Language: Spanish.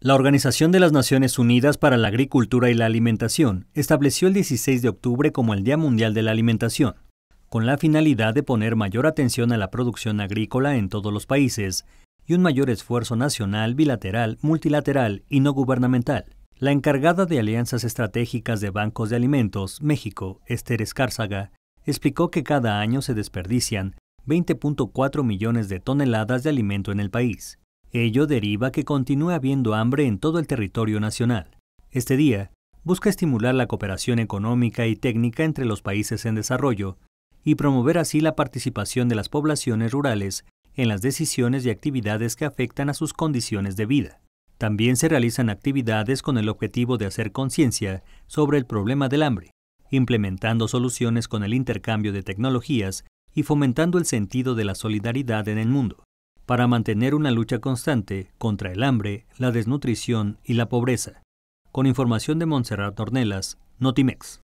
La Organización de las Naciones Unidas para la Agricultura y la Alimentación estableció el 16 de octubre como el Día Mundial de la Alimentación, con la finalidad de poner mayor atención a la producción agrícola en todos los países y un mayor esfuerzo nacional, bilateral, multilateral y no gubernamental. La encargada de alianzas estratégicas de bancos de alimentos, México, Esther Escárzaga, explicó que cada año se desperdician 20.4 millones de toneladas de alimento en el país, Ello deriva que continúe habiendo hambre en todo el territorio nacional. Este día busca estimular la cooperación económica y técnica entre los países en desarrollo y promover así la participación de las poblaciones rurales en las decisiones y actividades que afectan a sus condiciones de vida. También se realizan actividades con el objetivo de hacer conciencia sobre el problema del hambre, implementando soluciones con el intercambio de tecnologías y fomentando el sentido de la solidaridad en el mundo para mantener una lucha constante contra el hambre, la desnutrición y la pobreza. Con información de Montserrat Tornelas, Notimex.